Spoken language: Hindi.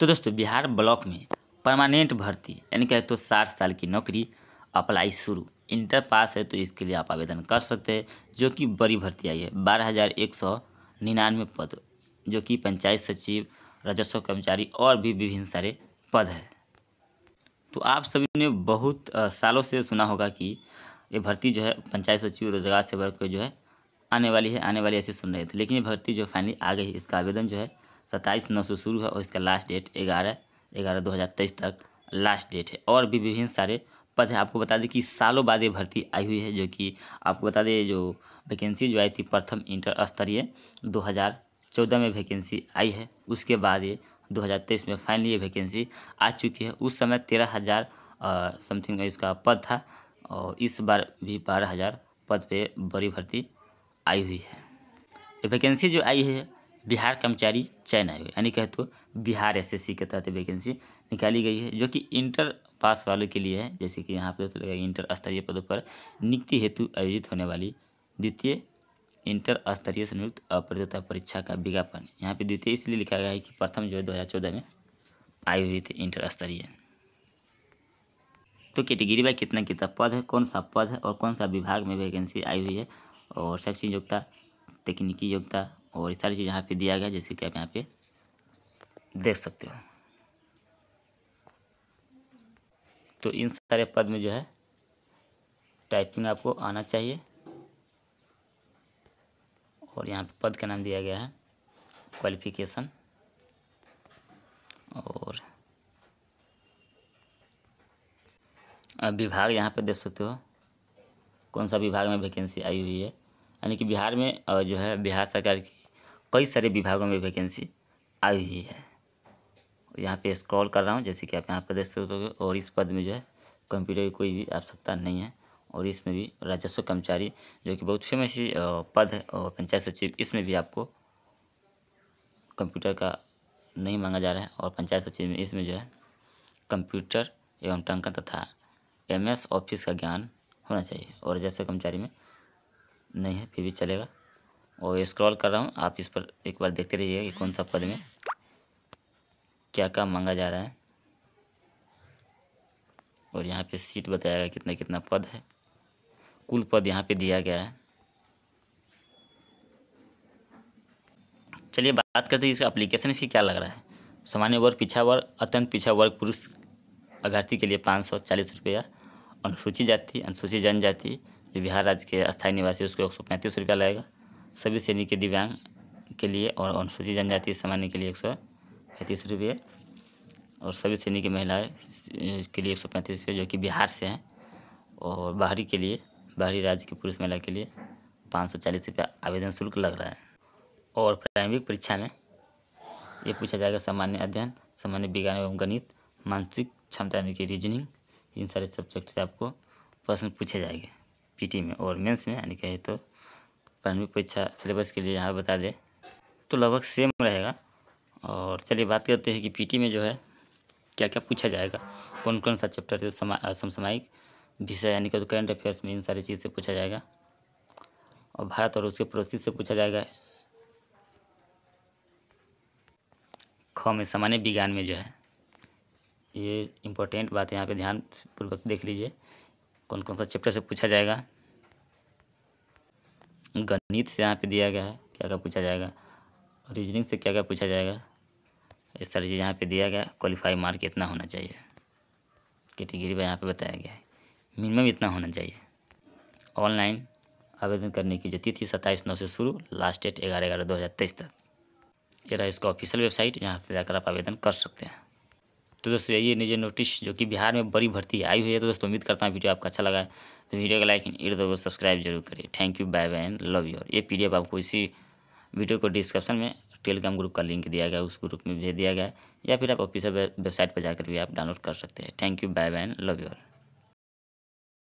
तो दोस्तों बिहार ब्लॉक में परमानेंट भर्ती यानी कि तो साठ साल की नौकरी अप्लाई शुरू इंटर पास है तो इसके लिए आप आवेदन कर सकते हैं जो कि बड़ी भर्ती आई है बारह हज़ार एक सौ निन्यानवे पद जो कि पंचायत सचिव राजस्व कर्मचारी और भी विभिन्न सारे पद है तो आप सभी ने बहुत सालों से सुना होगा कि ये भर्ती जो है पंचायत सचिव रोजगार सेवक जो है आने वाली है आने वाली ऐसे सुन रहे थे लेकिन ये भर्ती जो फाइनली आ गई इसका आवेदन जो है सत्ताईस नौ से शुरू है और इसका लास्ट डेट ग्यारह ग्यारह दो हज़ार तेईस तक लास्ट डेट है और भी विभिन्न सारे पद है आपको बता दें कि सालों बाद ये भर्ती आई हुई है जो कि आपको बता दें जो वैकेंसी जो आई थी प्रथम इंटर स्तरीय दो हज़ार चौदह में वैकेंसी आई है उसके बाद ये 2023 में फाइनली ये वैकेंसी आ चुकी है उस समय तेरह हज़ार समथिंग इसका पद था और इस बार भी बारह हज़ार पद पे बड़ी भर्ती आई हुई है ये वैकेंसी जो आई है बिहार कर्मचारी चयन आयोग यानी कहते तो बिहार एसएससी के तहत वैकेंसी निकाली गई है जो कि इंटर पास वालों के लिए है जैसे कि यहाँ पर तो लगा इंटर स्तरीय पदों पर नियुक्ति हेतु आयोजित होने वाली द्वितीय इंटर स्तरीय संयुक्त अप्रतियोगिता परीक्षा का विज्ञापन यहाँ पे द्वितीय इसलिए लिखा गया है कि प्रथम जो है दो में हुई थी इंटर स्तरीय तो कैटेगरी बाय कितना कितना पद है कौन सा पद है और कौन सा विभाग में वैकेंसी आई हुई है और शैक्षणिक योग्यता तकनीकी योग्यता और ये सारी चीज़ यहाँ पे दिया गया जैसे कि आप यहाँ पे देख सकते हो तो इन सारे पद में जो है टाइपिंग आपको आना चाहिए और यहाँ पे पद का नाम दिया गया है क्वालिफिकेशन और विभाग यहाँ पे देख सकते हो कौन सा विभाग में वैकेंसी आई हुई है यानी कि बिहार में जो है बिहार सरकार की कई सारे विभागों में वैकेंसी आई हुई है यहाँ पे स्क्रॉल कर रहा हूँ जैसे कि आप यहाँ पर देख सकते हो और इस पद में जो है कंप्यूटर की कोई भी आवश्यकता नहीं है और इसमें भी राजस्व कर्मचारी जो कि बहुत फेमस पद है और पंचायत सचिव इसमें भी आपको कंप्यूटर का नहीं मांगा जा रहा है और पंचायत सचिव में इसमें जो है कंप्यूटर एवं टंकन तथा एमएस ऑफिस का ज्ञान होना चाहिए और राजस्व कर्मचारी में नहीं है फिर भी चलेगा और स्क्रॉल कर रहा हूँ आप इस पर एक बार देखते रहिए कि कौन सा पद में क्या क्या मांगा जा रहा है और यहाँ पे सीट बताया गया कितना कितना पद है कुल पद यहाँ पे दिया गया है चलिए बात करते हैं इस एप्लीकेशन फ़ी क्या लग रहा है सामान्य वर्ग पिछा वर्ग अत्यंत पिछा वर्ग पुरुष अभ्यर्थी के लिए पाँच सौ चालीस रुपया अनुसूचित जाति अनुसूचित जनजाति जो बिहार राज्य के स्थायी निवासी उसको एक सौ पैंतीस रुपया लगेगा सभी श्रेणी के दिव्यांग के लिए और अनुसूचित जनजाति सामान्य के लिए एक सौ पैंतीस रुपये और सभी श्रेणी की महिलाएँ के लिए एक सौ पैंतीस रुपये जो कि बिहार से हैं और बाहरी के लिए बाहरी राज्य की पुरुष महिला के लिए पाँच सौ चालीस रुपये आवेदन शुल्क लग रहा है और प्रारंभिक परीक्षा में ये पूछा जाएगा सामान्य अध्ययन सामान्य विज्ञान एवं गणित मानसिक क्षमता यानी कि रीजनिंग इन सारे सब्जेक्ट से आपको प्रश्न पूछे जाएंगे पीटी में और मेंस में यानी कि तो प्रारंभिक परीक्षा सिलेबस के लिए यहाँ बता दें तो लगभग सेम रहेगा और चलिए बात करते हैं कि पीटी में जो है क्या क्या पूछा जाएगा कौन कौन सा चैप्टर समसामयिक विषय यानी कि करंट अफेयर्स में इन सारी चीज़ से पूछा जाएगा और भारत और उसके पड़ोसी से पूछा जाएगा ख में सामान्य विज्ञान में जो है ये इम्पोर्टेंट बात है यहाँ पे ध्यान पूर्वक देख लीजिए कौन कौन सा चैप्टर से पूछा जाएगा गणित से यहाँ पे दिया गया है क्या क्या पूछा जाएगा रीजनिंग से क्या क्या पूछा जाएगा ये सारी चीज़ यहाँ पर दिया गया क्वालिफाई मार्क इतना होना चाहिए कैटेगरी पर यहाँ पर बताया गया है मिनिमम इतना होना चाहिए ऑनलाइन आवेदन करने की जो तिथि सत्ताईस नौ से शुरू लास्ट डेट ग्यारह ग्यारह दो हज़ार तेईस तक ये रहा इसका ऑफिशियल वेबसाइट यहाँ से जाकर आप आवेदन कर सकते हैं तो दोस्तों यही निजी नोटिस जो कि बिहार में बड़ी भर्ती आई हुई है तो दोस्तों उम्मीद करता हूँ वीडियो आपका अच्छा लगा तो वीडियो को लाइक इर्द को सब्सक्राइब जरूर करें thank you bye bye and love you और ये पी आपको इसी वीडियो को डिस्क्रिप्शन में टेलीग्राम ग्रुप का लिंक दिया गया उस ग्रुप में भेज दिया गया या फिर आप ऑफिसर वेबसाइट पर जाकर भी आप डाउनलोड कर सकते हैं thank you bye bye and love you